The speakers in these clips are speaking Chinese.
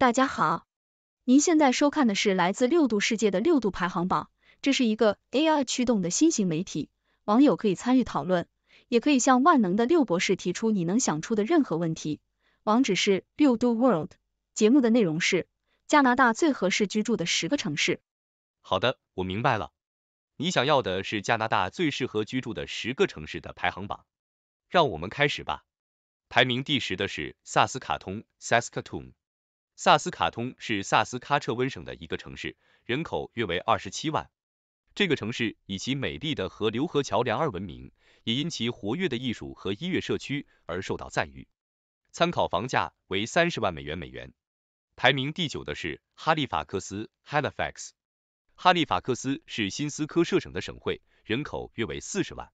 大家好，您现在收看的是来自六度世界的六度排行榜，这是一个 AI 驱动的新型媒体，网友可以参与讨论，也可以向万能的六博士提出你能想出的任何问题。网址是六度 World。节目的内容是加拿大最合适居住的十个城市。好的，我明白了，你想要的是加拿大最适合居住的十个城市的排行榜。让我们开始吧。排名第十的是萨斯卡通 Saskatoon。萨斯卡通是萨斯喀彻温省的一个城市，人口约为二十七万。这个城市以其美丽的河流和桥梁而闻名，也因其活跃的艺术和音乐社区而受到赞誉。参考房价为三十万美元美元。排名第九的是哈利法克斯 （Halifax）。哈利法克斯是新斯科舍省的省会，人口约为四十万。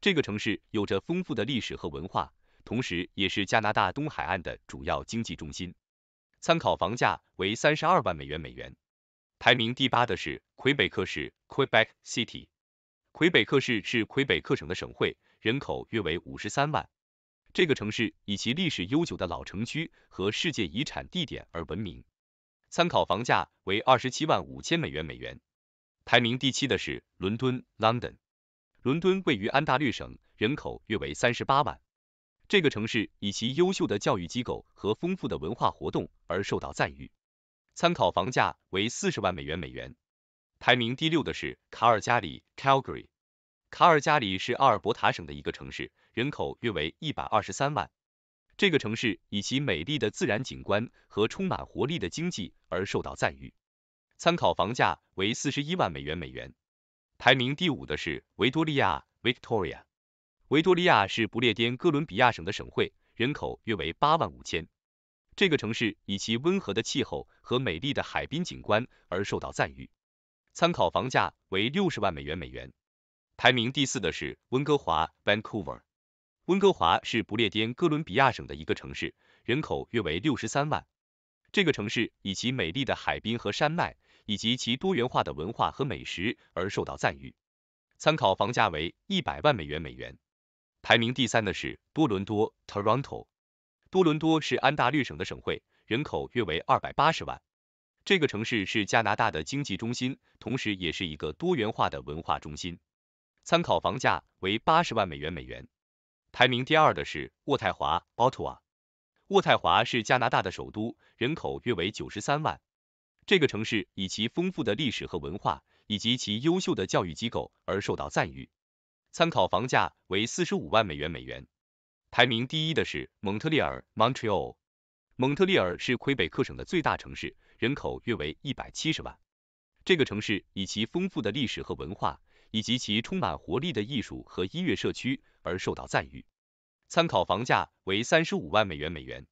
这个城市有着丰富的历史和文化，同时也是加拿大东海岸的主要经济中心。参考房价为三十二万美元美元，排名第八的是魁北克市 （Quebec City）。魁北克市是魁北克省的省会，人口约为五十三万。这个城市以其历史悠久的老城区和世界遗产地点而闻名。参考房价为二十七万五千美元美元。排名第七的是伦敦 （London）。伦敦位于安大略省，人口约为三十八万。这个城市以其优秀的教育机构和丰富的文化活动而受到赞誉，参考房价为四十万美元美元。排名第六的是卡尔加里 （Calgary）。卡尔加里是阿尔伯塔省的一个城市，人口约为一百二十三万。这个城市以其美丽的自然景观和充满活力的经济而受到赞誉，参考房价为四十一万美元美元。排名第五的是维多利亚 （Victoria）。维多利亚是不列颠哥伦比亚省的省会，人口约为八万五千。这个城市以其温和的气候和美丽的海滨景观而受到赞誉。参考房价为六十万美元美元。排名第四的是温哥华 （Vancouver）。温哥华是不列颠哥伦比亚省的一个城市，人口约为六十三万。这个城市以其美丽的海滨和山脉，以及其多元化的文化和美食而受到赞誉。参考房价为一百万美元美元。排名第三的是多伦多 （Toronto）。多伦多是安大略省的省会，人口约为二百八十万。这个城市是加拿大的经济中心，同时也是一个多元化的文化中心。参考房价为八十万美元美元。排名第二的是渥太华 （Ottawa）。渥太华是加拿大的首都，人口约为九十三万。这个城市以其丰富的历史和文化，以及其优秀的教育机构而受到赞誉。参考房价为四十五万美元美元，排名第一的是蒙特利尔 （Montreal）。蒙特利尔是魁北克省的最大城市，人口约为一百七十万。这个城市以其丰富的历史和文化，以及其充满活力的艺术和音乐社区而受到赞誉。参考房价为三十五万美元美元。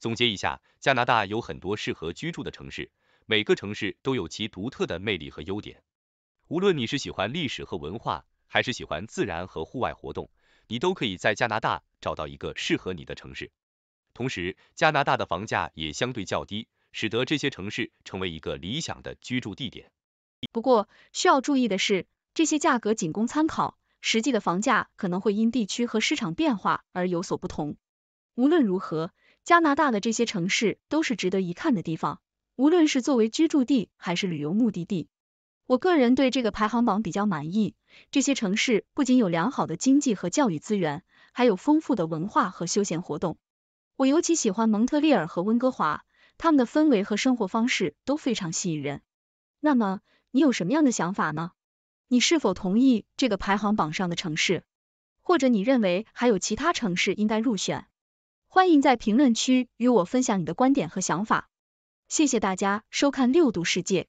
总结一下，加拿大有很多适合居住的城市，每个城市都有其独特的魅力和优点。无论你是喜欢历史和文化，还是喜欢自然和户外活动，你都可以在加拿大找到一个适合你的城市。同时，加拿大的房价也相对较低，使得这些城市成为一个理想的居住地点。不过需要注意的是，这些价格仅供参考，实际的房价可能会因地区和市场变化而有所不同。无论如何，加拿大的这些城市都是值得一看的地方，无论是作为居住地还是旅游目的地。我个人对这个排行榜比较满意，这些城市不仅有良好的经济和教育资源，还有丰富的文化和休闲活动。我尤其喜欢蒙特利尔和温哥华，他们的氛围和生活方式都非常吸引人。那么你有什么样的想法呢？你是否同意这个排行榜上的城市？或者你认为还有其他城市应该入选？欢迎在评论区与我分享你的观点和想法。谢谢大家收看六度世界。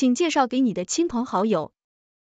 请介绍给你的亲朋好友。